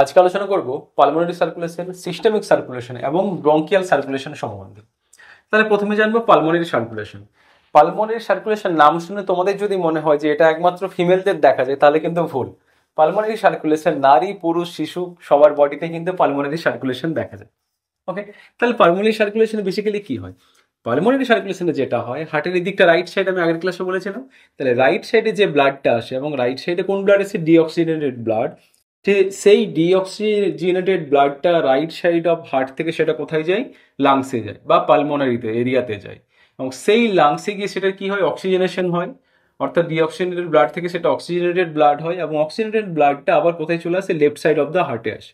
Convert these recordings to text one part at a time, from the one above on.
আজকে আলোচনা করব পালমোনারি সার্কুলেশন সিস্টেমিক সার্কুলেশন এবং ব্রঙ্কিয়াল সার্কুলেশন সম্বন্ধে তাহলে প্রথমে জানবো পালমোনারি সার্কুলেশন পালমোনারি সার্কুলেশন নাম শুনে তোমাদের যদি মনে হয় যে এটা একমাত্র ফিমেলদের দেখা যায় তাহলে কিন্তু ভুল পালমোনারি সার্কুলেশন নারী পুরুষ শিশু সবার বডিতে কিন্তু পালমোনারি সার্কুলেশন দেখা যায় ওকে তাহলে পালমোনারি সার্কুলেশন বেসিক্যালি কি হয় পালমোনারি সার্কুলেশনে যেটা হয় হার্টের এই দিকটা রাইট সাইড আমি আগের ক্লাসে বলেছিলাম তাহলে রাইট সাইডে যে ব্লাডটা আসে এবং রাইট সাইডে কোন ব্লাড আছে ডিঅক্সিডেটেড ব্লাড সেই ডিঅক্সিজেনেটেড ব্লাডটা রাইট সাইড অফ হার্ট থেকে সেটা কোথায় যায় লাংসে যায় বা পালমোনারিতে এরিয়াতে যায় এবং সেই লাংসে গিয়ে সেটার কি হয় অক্সিজেনেশন হয় অর্থাৎ ডিঅক্সিজেনেটেড ব্লাড থেকে সেটা অক্সিজেনেটেড ব্লাড হয় এবং অক্সিজেনেটেড ব্লাডটা আবার কোথায় চলে আসে লেফট সাইড অফ দ্য হার্টে আসে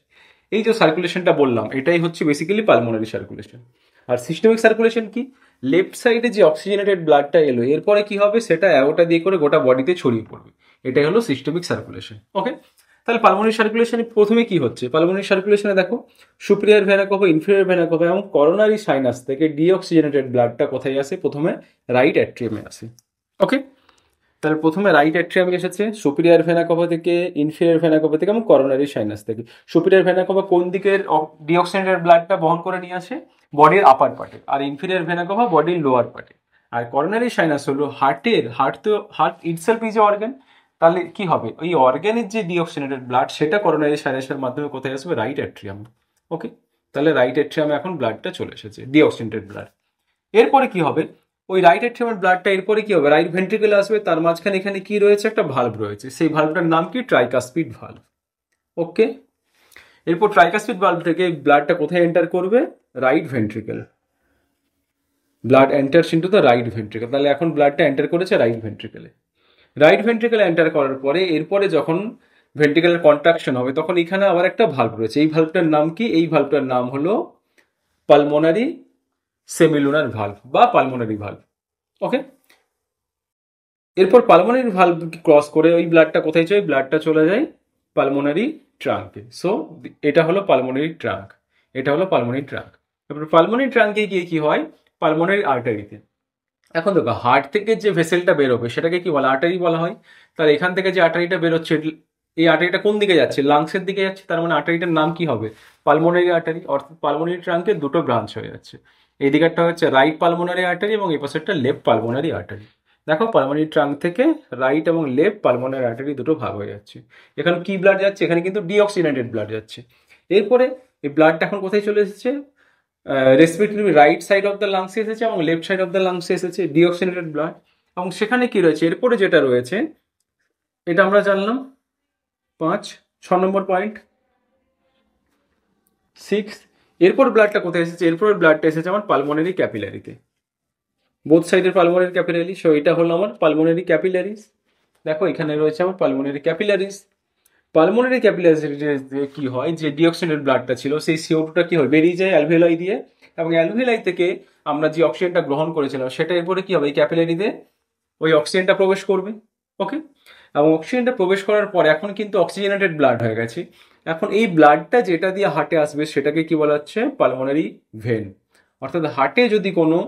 এই যে সার্কুলেশনটা বললাম এটাই হচ্ছে বেসিক্যালি পালমোনারি সার্কুলেশন আর সিস্টেমিক সার্কুলেশন কি লেফট সাইডে যে অক্সিজেনেটেড ব্লাডটা এলো এরপরে কি হবে সেটা অ্যাওটা দিয়ে করে গোটা বডিতে ছড়িয়ে পড়বে এটাই হলো সিস্টেমিক সার্কুলেশন ওকে তাহলে পালমোনারি সার্কুলেশন প্রথমে কি হচ্ছে পালমোনারি সার্কুলেশনে দেখো superior vena cava inferior vena cava এবং করোনারি সাইনাস থেকে ডিঅক্সিজেনেটেড ব্লাডটা কোথায় আসে প্রথমে রাইট অ্যাট্রিয়ামে আসে ওকে তাহলে প্রথমে রাইট অ্যাট্রিয়ামে এসেছে সুপিরিয়ার ভেনাকোভা থেকে ইনফিরিয়ার ভেনাকোভা থেকে এবং করোনারি সাইনাস থেকে সুপিরিয়ার ভেনাকোভা কোন দিকের ডিঅক্সিজেনেটেড ব্লাডটা বহন করে নিয়ে আসে বডির আপার পার্টে আর ইনফিরিয়ার ভেনাকোভা বডির লোয়ার পার্টে আর করোনারি সাইনাস হলো হার্টের হার্ট তো হার্ট ইটসেলফ ইজ অর্গান তাহলে কি হবে ওই অর্গ্যানিক যে ডিঅক্সিনেটেড ব্লাড সেটা করোনারি সাইনাসের মাধ্যমে কোথায় আসবে রাইট অ্যাট্রিয়াম ওকে তাহলে রাইট অ্যাট্রিয়ামে এখন ব্লাডটা চলে এসেছে ডিঅক্সিনেটেড ব্লাড এরপরে কি হবে ওই রাইট অ্যাট্রিয়ামের ব্লাডটা এরপরে কি হবে রাইট ভেন্ট্রিকেল আসবে তার মাঝখানে এখানে কি রয়েছে একটা ভাল্ব রয়েছে সেই ভাল্বটার নাম কি ট্রাইকাসপিড ভাল্ব ওকে এরপর ট্রাইকাসপিড ভাল্ব থেকে ব্লাডটা কোথায় এন্টার করবে right ventricle blood enter into the right ventricle তাহলে এখন ব্লাডটা এন্টার করেছে রাইট ভেন্ট্রিকেলে রাইট ভেন্ট্রিকেল এন্টার করার পরে এরপরে যখন ভেন্ট্রিকেলের কন্ট্রাকশন হবে তখন এখানে আবার একটা ভাল্ব রয়েছে এই ভাল্ভটার নাম কি এই ভাল্বটার নাম হলো পালমোনারি সেমিলুনার ভাল্ভ বা পালমোনারি ভাল্ব ওকে এরপর পালমোনারি ভাল্ভ ক্রস করে ওই ব্লাডটা কোথায় চাই ব্লাডটা চলে যায় পালমোনারি ট্রাঙ্কে সো এটা হলো পালমোনারি ট্রাঙ্ক এটা হলো পালমোনারি ট্রাঙ্ক তারপর পালমোনারি ট্রাঙ্কে গিয়ে কি হয় পালমোনারি আর্টারিতে এখন দেখো হার্ট থেকে যে ভেসেলটা বেরোবে সেটাকে কি বলে আর্টারি বলা হয় তাহলে এখান থেকে যে আর্টারিটা বেরোচ্ছে এই আর্টারিটা কোন দিকে যাচ্ছে লাংসের দিকে যাচ্ছে তার মানে আর্টারিটার নাম কি হবে পালমোনারি আর্টারি অর্থাৎ পালমোনারি ট্রাঙ্কে দুটো ব্রাঞ্চ হয়ে যাচ্ছে এই দিকেরটা হচ্ছে রাইট পালমোনারি আর্টারি এবং এই পাশেরটা লেফট পালমোনারি আর্টারি দেখো পালমোনারি ট্রাঙ্ক থেকে রাইট এবং লেফট পালমোনারি আর্টারি দুটো ভাগ হয়ে যাচ্ছে এখানে কি ব্লাড যাচ্ছে এখানে কিন্তু ডিঅক্সিডেন্টেড ব্লাড যাচ্ছে এরপরে এই ব্লাডটা এখন কোথায় চলে এসেছে respiratory right side of the lungs এসেছে এবং left side of the lungs এসেছে ডিঅক্সিনেটেড ব্লাড এবং সেখানে কি রয়েছে এরপরে যেটা রয়েছে এটা আমরা জানলাম পাঁচ ছ নম্বর পয়েন্ট সিক্স এরপর ব্লাডটা কোথায় এসেছে এরপর ব্লাডটা এসেছে আমার পালমোনারি ক্যাপিলারিতে বোথ সাইডের পালমোনারি ক্যাপিলারি সো এটা হলো আমার পালমোনারি ক্যাপিলারিস দেখো এখানে রয়েছে আমার পালমোনারি ক্যাপিলারিস পালমোনারি ক্যাপিলারিতে কি হয় যে ডিঅক্সিডেন্ট ব্লাডটা ছিল সেই সিওটুটা কি হয় বেরিয়ে যায় অ্যালভেলাই দিয়ে এবং অ্যালভেলাই থেকে আমরা যে অক্সিজেনটা গ্রহণ করেছিলাম সেটা এরপরে কি হবে ক্যাপিলারিতে ওই অক্সিজেনটা প্রবেশ করবে ওকে এবং অক্সিজেনটা প্রবেশ করার পর এখন কিন্তু অক্সিজেনেটেড ব্লাড হয়ে গেছে এখন এই ব্লাডটা যেটা দিয়ে হার্টে আসবে সেটাকে কি বলা হচ্ছে পালমোনারি ভেন অর্থাৎ হার্টে যদি কোনো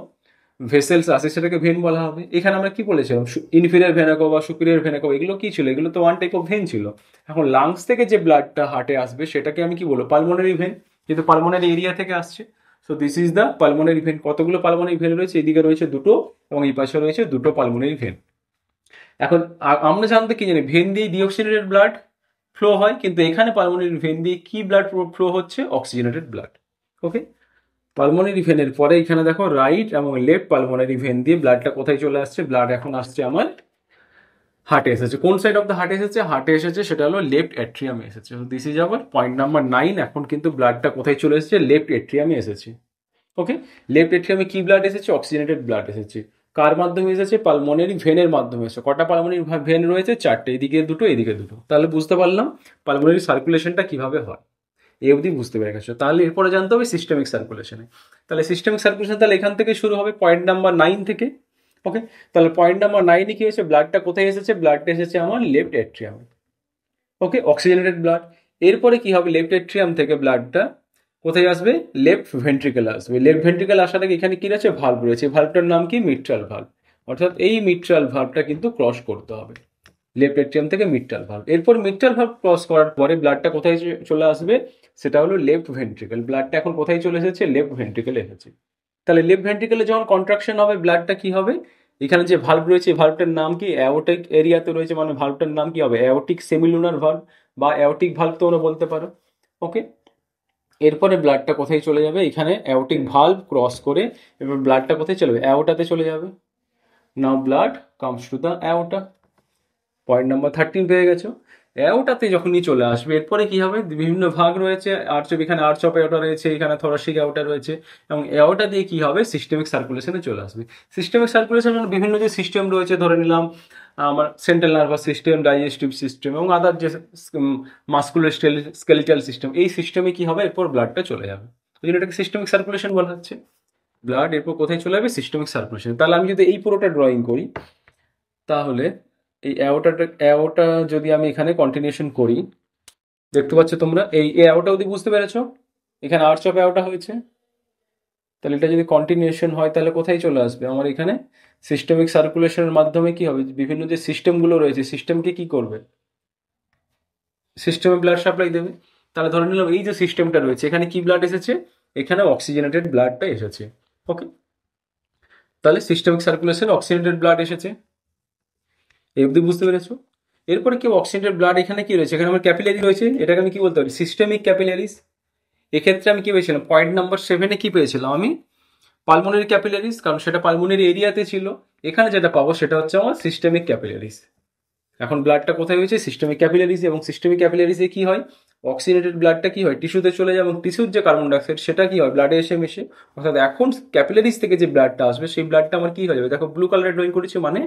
ভেসেলস আছে সেটাকে ভেন বলা হবে এখানে আমরা কি বলেছিলাম ইনফিরিয়ার ভেনাকো বা সুপিরিয়ার ভেনাকো এগুলো কি ছিল এগুলো তো ওয়ান টাইপ অফ ভেন ছিল এখন লাংস থেকে যে ব্লাডটা হার্টে আসবে সেটাকে আমি কি বলবো পালমোনারি ভেন যেহেতু পালমোনারি এরিয়া থেকে আসছে so this is the pulmonary vein কতগুলো পালমোনারি ভেন রয়েছে এদিকে রয়েছে দুটো এবং এই পাশে রয়েছে দুটো পালমোনারি ভেন এখন আমরা জানতে কি জানি ভেন দিয়ে ডিঅক্সিজেনেটেড ব্লাড ফ্লো হয় কিন্তু এখানে পালমোনারি ভেন দিয়ে কি ব্লাড ফ্লো হচ্ছে অক্সিজেনেটেড ব্লাড ওকে পালমোনারি ভেনের পরে এখানে দেখো রাইট এবং লেফট পালমোনারি ভেন দিয়ে ব্লাডটা কোথায় চলে আসছে ব্লাড এখন আসছে আমার হার্টে এসেছে কোন সাইড অফ দ্য হার্টে এসেছে হার্টে এসেছে সেটা হলো লেফট অ্যাট্রিয়ামে এসেছে তো this is our point number nine এখন কিন্তু ব্লাডটা কোথায় চলে এসেছে লেফট অ্যাট্রিয়ামে এসেছে ওকে লেফট অ্যাট্রিয়ামে কি ব্লাড এসেছে অক্সিজেনেটেড ব্লাড এসেছে কার মাধ্যমে এসেছে পালমোনারি ভেনের মাধ্যমে এসেছে কটা পালমোনারি ভেন রয়েছে চারটে এদিকে দুটো এদিকে দুটো তাহলে বুঝতে পারলাম পালমোনারি সার্কুলেশনটা কিভাবে হয় এই অবধি বুঝতে পেরে গেছো তাহলে এরপরে জানতে হবে সিস্টেমিক সার্কুলেশনে তাহলে সিস্টেমিক সার্কুলেশন তাহলে এখান থেকে শুরু হবে পয়েন্ট নাম্বার নাইন থেকে ওকে তাহলে পয়েন্ট নাম্বার নাইনে কী হয়েছে ব্লাডটা কোথায় এসেছে ব্লাডটা এসেছে আমার লেফট অ্যাট্রিয়ামে ওকে অক্সিজেনেটেড ব্লাড এরপরে কি হবে লেফট অ্যাট্রিয়াম থেকে ব্লাডটা কোথায় আসবে লেফট ভেন্ট্রিকেল আসবে লেফট ভেন্ট্রিকেল আসার আগে এখানে কী রয়েছে ভাল্ভ রয়েছে ভাল্ভটার নাম কি মিট্রাল ভাল্ভ অর্থাৎ এই মিট্রাল ভাল্ভটা কিন্তু ক্রস করতে হবে লেফট অ্যাট্রিয়াম থেকে মিট্রাল ভাল্ভ এরপর মিট্রাল ভাল্ভ ক্রস করার পরে ব্লাডটা কোথায় চলে আসবে সেটা হলো লেফট ভেন্ট্রিকেল ব্লাডটা এখন কোথায় চলে এসেছে লেফট ভেন্ট্রিকেল এসেছে তাহলে লেফট ভেন্ট্রিকেলে যখন কন্ট্রাকশন হবে ব্লাডটা কি হবে এখানে যে ভাল্ব রয়েছে ভাল্বটার নাম কি অ্যাওটিক এরিয়াতে রয়েছে মানে ভাল্বটার নাম কি হবে অ্যাওটিক সেমিলুনার ভাল্ব বা অ্যাওটিক ভাল্ব তোমরা বলতে পারো ওকে এরপরে ব্লাডটা কোথায় চলে যাবে এখানে অ্যাওটিক ভাল্ব ক্রস করে এবার ব্লাডটা কোথায় চলে যাবে অ্যাওটাতে চলে যাবে now blood comes to the aorta point number thirteen পেয়ে গেছো হ্যাঁ, ওটাতে যখনই চলে আসবে এরপরে কি হবে বিভিন্ন ভাগ রয়েছে আর্চপ এখানে আর্চপ এওটা রয়েছে এখানে থরাসিক এওটা রয়েছে এবং এওটা দিয়ে কি হবে সিস্টেমিক সার্কুলেশনে চলে আসবে সিস্টেমিক মানে সার্কুলেশন বিভিন্ন যে সিস্টেম রয়েছে ধরে নিলাম আমার central nervous system digestive system এবং আদার যে মাস্কুলার স্কেলিটাল সিস্টেম এই সিস্টেমে কি হবে এরপর ব্লাডটা চলে যাবে ওই জন্য এটাকে সিস্টেমিক সার্কুলেশন বলা হচ্ছে ব্লাড এরপর কোথায় চলে যাবে সিস্টেমিক সার্কুলেশন তাহলে আমি যদি এই পুরোটা ড্রয়িং করি তাহলে এই অ্যাওটাটা অ্যাওটা যদি আমি এখানে কন্টিনিউশন করি দেখতে পাচ্ছ তোমরা এই অ্যাওটা অবধি বুঝতে পেরেছ এখানে আর্চ অফ অ্যাওটা হয়েছে তাহলে এটা যদি কন্টিনিউশন হয় তাহলে কোথায় চলে আসবে আমার এখানে সিস্টেমিক সার্কুলেশনের মাধ্যমে কি হবে বিভিন্ন যে সিস্টেমগুলো রয়েছে সিস্টেমকে কি করবে সিস্টেমে ব্লাড সাপ্লাই দেবে তাহলে ধরে নিলাম এই যে সিস্টেমটা রয়েছে এখানে কি ব্লাড এসেছে এখানে অক্সিজেনেটেড ব্লাডটা এসেছে ওকে তাহলে সিস্টেমিক সার্কুলেশন অক্সিজেনেটেড ব্লাড এসেছে এই অবধি বুঝতে পেরেছো এরপরে কেউ অক্সিজেন্টের ব্লাড এখানে কি রয়েছে এখানে আমার ক্যাপিলারি রয়েছে এটাকে আমি কি বলতে পারি সিস্টেমিক ক্যাপিলারিস এক্ষেত্রে আমি কি পেয়েছিলাম পয়েন্ট নাম্বার সেভেনে কি পেয়েছিলাম আমি পালমোনারি ক্যাপিলারিস কারণ সেটা পালমোনারি এরিয়াতে ছিল এখানে যেটা পাবো সেটা হচ্ছে আমার সিস্টেমিক ক্যাপিলারিস এখন ব্লাডটা কোথায় হয়েছে সিস্টেমিক ক্যাপিলারিস এবং সিস্টেমিক ক্যাপিলারিসে কি হয় অক্সিডেটেড ব্লাডটা কি হয় টিস্যুতে চলে যায় এবং টিস্যুর যে কার্বন ডাইঅক্সাইড সেটা কি হয় ব্লাডে এসে মিশে অর্থাৎ এখন ক্যাপিলারিজ থেকে যে ব্লাডটা আসবে সেই ব্লাডটা আমার কি হয়ে যাবে দেখো ব্লু কালারে ড্রয়িং করেছি মানে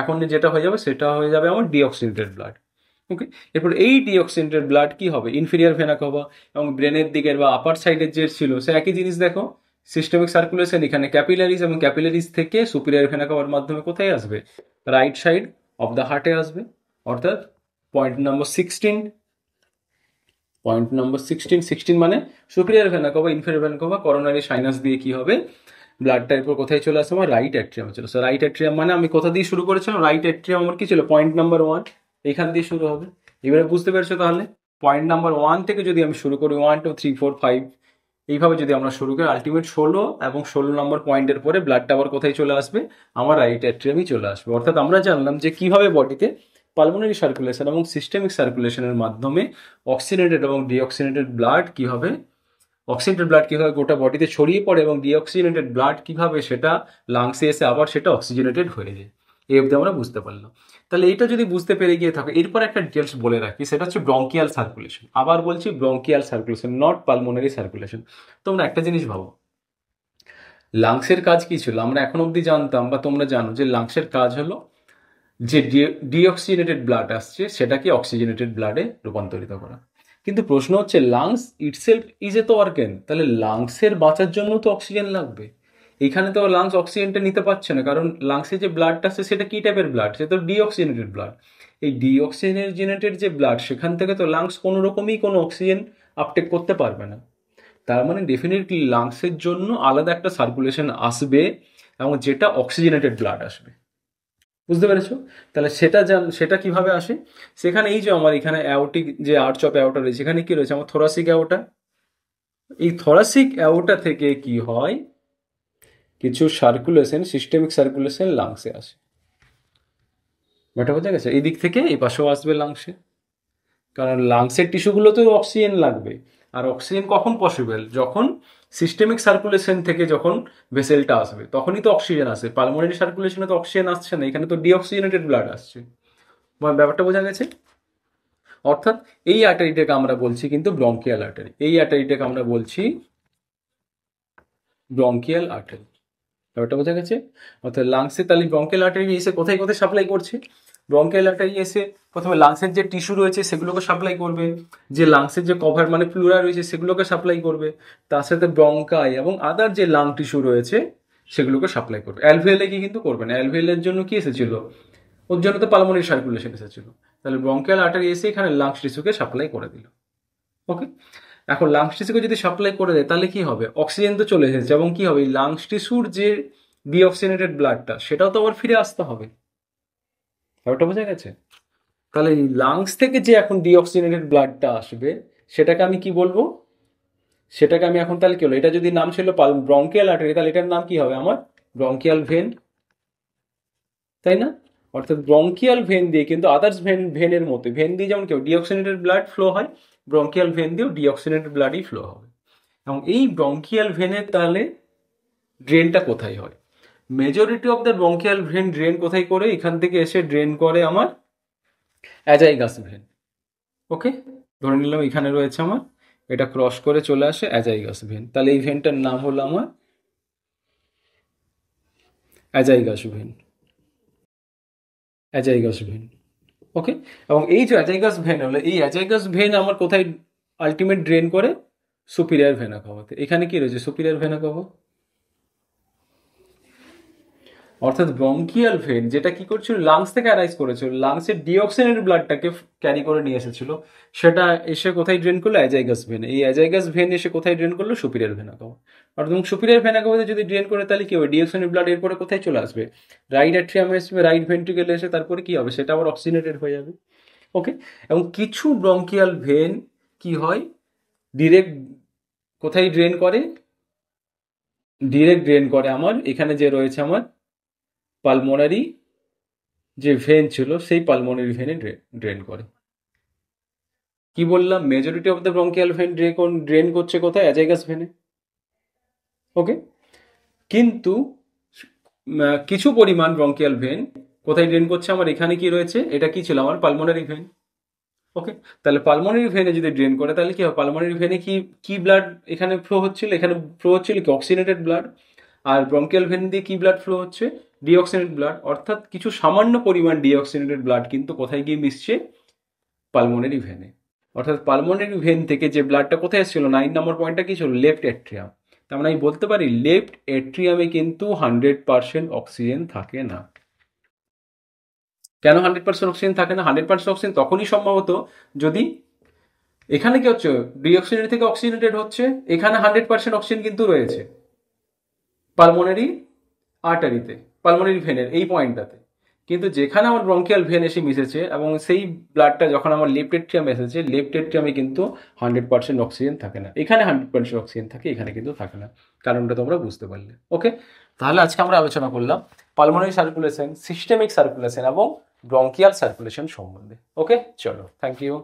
এখন যেটা হয়ে যাবে সেটা হয়ে যাবে আমার ডিঅক্সিডেটেড ব্লাড ওকে এরপর এই ডিঅক্সিডেটেড ব্লাড কি হবে ইনফিরিয়ার ভেনা কভা এবং ব্রেনের দিকের বা আপার সাইডের যে ছিল সে একই জিনিস দেখো সিস্টেমিক সার্কুলেশন এখানে ক্যাপিলারিজ এবং ক্যাপিলারিজ থেকে সুপিরিয়ার ভেনা হওয়ার মাধ্যমে কোথায় আসবে রাইট সাইড অফ দ্য হার্টে আসবে অর্থাৎ point number sixteen point number sixteen sixteen মানে superior vena cava inferior vena cava coronary sinus দিয়ে কি হবে ব্লাড এরপর কোথায় চলে আসে আমার রাইট অ্যাট্রিয়ামে চলে আসে রাইট অ্যাট্রিয়াম মানে আমি কোথা দিয়ে শুরু করেছিলাম রাইট অ্যাট্রিয়াম আমার কি ছিল পয়েন্ট নাম্বার ওয়ান এখান দিয়ে শুরু হবে এবারে বুঝতে পেরেছো তাহলে পয়েন্ট নাম্বার ওয়ান থেকে যদি আমি শুরু করি one two three four five এইভাবে যদি আমরা শুরু করি আলটিমেট ষোলো এবং ষোলো নম্বর পয়েন্টের পরে ব্লাডটা আবার কোথায় চলে আসবে আমার রাইট অ্যাট্রিয়ামই চলে আসবে অর্থাৎ আমরা জানলাম যে কিভাবে বডিতে পালমোনারি সার্কুলেশন এবং সিস্টেমিক সার্কুলেশনের মাধ্যমে অক্সিডেটেড এবং ডিঅক্সিনেটেড ব্লাড কীভাবে অক্সিডেটেড ব্লাড কীভাবে গোটা বডিতে ছড়িয়ে পড়ে এবং ডিঅক্সিডেটেড ব্লাড কীভাবে সেটা লাংসে এসে আবার সেটা অক্সিজেনেটেড হয়ে যায় এই অব্দি আমরা বুঝতে পারলাম তাহলে এটা যদি বুঝতে পেরে গিয়ে থাকে এরপর একটা ডিটেলস বলে রাখি সেটা হচ্ছে ব্রঙ্কিয়াল সার্কুলেশন আবার বলছি bronchial circulation not pulmonary circulation তোমরা একটা জিনিস ভাবো লাংসের কাজ কী ছিল আমরা এখন অবধি জানতাম বা তোমরা জানো যে লাংসের কাজ হলো যে ডিঅক্সিজেনেটেড ব্লাড আসছে সেটাকে অক্সিজেনেটেড ব্লাডে রূপান্তরিত করা কিন্তু প্রশ্ন হচ্ছে লাংস ইটসেলফ ইজ এ তো অর্গেন তাহলে লাংসের বাঁচার জন্য তো অক্সিজেন লাগবে এখানে তো লাংস অক্সিজেনটা নিতে পারছে না কারণ লাংসে যে ব্লাডটা আছে সেটা কী টাইপের ব্লাড সে তো ডিঅক্সিজেনেটেড ব্লাড এই ডিঅক্সিজেনেজেনেটেড যে ব্লাড সেখান থেকে তো লাংস কোনো রকমই কোনো অক্সিজেন আপটেক করতে পারবে না তার মানে ডেফিনেটলি লাংসের জন্য আলাদা একটা সার্কুলেশন আসবে এবং যেটা অক্সিজেনেটেড ব্লাড আসবে বুঝতে পেরেছো তাহলে সেটা জান সেটা কিভাবে আসে সেখানে এই যে আমার এখানে অ্যাওটিক যে আর্চ অফ অ্যাওটা রয়েছে এখানে কি রয়েছে আমার থোরাসিক অ্যাওটা এই থোরাসিক অ্যাওটা থেকে কি হয় কিছু সার্কুলেশন সিস্টেমিক সার্কুলেশন লাংসে আসে ব্যাটা বোঝা গেছে এই দিক থেকে এই পাশেও আসবে লাংসে কারণ লাংসের টিস্যুগুলোতেও অক্সিজেন লাগবে আর অক্সিজেন কখন পসিবল যখন সিস্টেমিক সার্কুলেশন থেকে যখন ভেসেলটা আসবে তখনই তো অক্সিজেন আসে পালমোনারি সার্কুলেশনে তো অক্সিজেন আসছে না এখানে তো ডিঅক্সিজেনেটেড ব্লাড আসছে ব্যাপারটা বোঝা গেছে অর্থাৎ এই আর্টারিটাকে আমরা বলছি কিন্তু ব্রঙ্কিয়াল আর্টারি এই আর্টারিটাকে আমরা বলছি ব্রঙ্কিয়াল আর্টারি ব্যাপারটা বোঝা গেছে অর্থাৎ লাংসে তাহলে ব্রঙ্কিয়াল আর্টারি এসে কোথায় কোথায় সাপ্লাই করছে ব্রঙ্কাল আর্টারি এসে প্রথমে লাংসের যে টিস্যু রয়েছে সেগুলোকে সাপ্লাই করবে যে লাংসের যে কভার মানে ফ্লুরা রয়েছে সেগুলোকে সাপ্লাই করবে তার সাথে ব্রঙ্কাই এবং আদার যে লাং টিস্যু রয়েছে সেগুলোকে সাপ্লাই করবে অ্যালভেলে কি কিন্তু করবে না অ্যালভেলের জন্য কি এসেছিল ওর জন্য তো পালমোনারি সার্কুলেশন এসেছিল তাহলে ব্রঙ্কাল আর্টারি এসে এখানে লাংস টিস্যুকে সাপ্লাই করে দিল ওকে এখন লাংস টিস্যুকে যদি সাপ্লাই করে দেয় তাহলে কি হবে অক্সিজেন তো চলে এসেছে এবং কি হবে লাংস টিস্যুর যে ডিঅক্সিনেটেড ব্লাডটা সেটাও তো আবার ফিরে আসতে হবে ব্যাপারটা বোঝা গেছে তাহলে লাংস থেকে যে এখন ডিঅক্সিজেনেটেড ব্লাডটা আসবে সেটাকে আমি কি বলবো সেটাকে আমি এখন তাহলে কি হলো এটা যদি নাম ছিল ব্রঙ্কিয়াল আর্টারি তাহলে এটার নাম কি হবে আমার ব্রঙ্কিয়াল ভেন তাই না অর্থাৎ ব্রঙ্কিয়াল ভেন দিয়ে কিন্তু আদার্স ভেন ভেনের মতো ভেন দিয়ে যেমন কেউ ডিঅক্সিনেটেড ব্লাড ফ্লো হয় ব্রঙ্কিয়াল ভেন দিয়েও ডিঅক্সিনেটেড ব্লাডই ফ্লো হবে এবং এই ব্রঙ্কিয়াল ভেনের তাহলে ড্রেনটা কোথায় হয় majority of the bronchial vein drain কোথায় করে এখান থেকে এসে ড্রেন করে আমার অ্যাজাইগাস ভেন ওকে ধরে নিলাম এখানে রয়েছে আমার এটা ক্রস করে চলে আসে অ্যাজাইগাস ভেন তাহলে এই ভেনটার নাম হলো আমার অ্যাজাইগাস ভেন অ্যাজাইগাস ভেন ওকে এবং এই যে অ্যাজাইগাস ভেন হলো এই অ্যাজাইগাস ভেন আমার কোথায় আলটিমেট ড্রেন করে সুপিরিয়ার ভেনা কাভাতে এখানে কি রয়েছে সুপিরিয়ার ভেনা কাভা অর্থাৎ ব্রঙ্কিয়াল ভেন যেটা কি করছিল লাংস থেকে অ্যারাইজ করেছিল লাংসের ডিঅক্সিনেটেড ব্লাডটাকে ক্যারি করে নিয়ে এসেছিল সেটা এসে কোথায় ড্রেন করলো অ্যাজাইগাস ভেন এই অ্যাজাইগাস ভেন এসে কোথায় ড্রেন করলো সুপিরিয়ার ভেনাকাওয়া অর্থাৎ সুপিরিয়ার ভেনাকাওয়াতে যদি ড্রেন করে তাহলে কি হবে ডিঅক্সিনেটেড ব্লাড এরপরে কোথায় চলে আসবে রাইট অ্যাট্রিয়াম এসবে রাইট গেলে এসে তারপরে কি হবে সেটা আবার অক্সিনেটেড হয়ে যাবে ওকে এবং কিছু ব্রঙ্কিয়াল ভেন কি হয় ডিরেক্ট কোথায় ড্রেন করে ডিরেক্ট ড্রেন করে আমার এখানে যে রয়েছে আমার পালমোনারি যে ভেন ছিল সেই পালমোনারি ভেনে ড্রেন করে কি বললাম majority of the bronchial vein drain drain করছে কোথায় অ্যাজাইগাস ভেনে ওকে কিন্তু কিছু পরিমাণ ব্রঙ্কিয়াল ভেন কোথায় ড্রেন করছে আমার এখানে কি রয়েছে এটা কি ছিল আমার পালমোনারি ভেন ওকে তাহলে পালমোনারি ভেনে যদি ড্রেন করে তাহলে কি হবে পালমোনারি ভেনে কি কি ব্লাড এখানে ফ্লো হচ্ছিল এখানে ফ্লো হচ্ছিল কি অক্সিনেটেড ব্লাড আর ব্রঙ্কিয়াল ভেন দিয়ে কি ব্লাড ফ্লো হচ্ছে ডিঅক্সিনেটেড ব্লাড অর্থাৎ কিছু সামান্য পরিমাণ ডিঅক্সিনেটেড ব্লাড কিন্তু কোথায় গিয়ে মিশছে পালমোনারি ভেনে অর্থাৎ পালমোনারি ভেন থেকে যে ব্লাডটা কোথায় এসেছিলো নাইন নম্বর পয়েন্টটা কি ছিল লেফট অ্যাট্রিয়াম তার মানে আমি বলতে পারি লেফট অ্যাট্রিয়ামে কিন্তু হান্ড্রেড পার্সেন্ট অক্সিজেন থাকে না কেন হান্ড্রেড পার্সেন্ট অক্সিজেন থাকে না হান্ড্রেড পার্সেন্ট অক্সিজেন তখনই সম্ভবত যদি এখানে কি হচ্ছে ডিঅক্সিনেট থেকে অক্সিজেনেটেড হচ্ছে এখানে হান্ড্রেড পার্সেন্ট অক্সিজেন কিন্তু রয়েছে পালমোনারি আর্টারিতে পালমোনারি ভেনের এই পয়েন্টটাতে কিন্তু যেখানে আমার ব্রঙ্কিয়াল ভেন এসে মিশেছে এবং সেই ব্লাডটা যখন আমার লেফট এট্রিয়াম এসেছে লেফট এট্রিয়ামে কিন্তু হান্ড্রেড পার্সেন্ট অক্সিজেন থাকে না এখানে হান্ড্রেড পার্সেন্ট অক্সিজেন থাকে এখানে কিন্তু থাকে না কারণটা তোমরা বুঝতে পারলে ওকে তাহলে আজকে আমরা আলোচনা করলাম পালমোনারি সার্কুলেশন সিস্টেমিক সার্কুলেশন এবং ব্রঙ্কিয়াল সার্কুলেশন সম্বন্ধে ওকে চলো থ্যাংক ইউ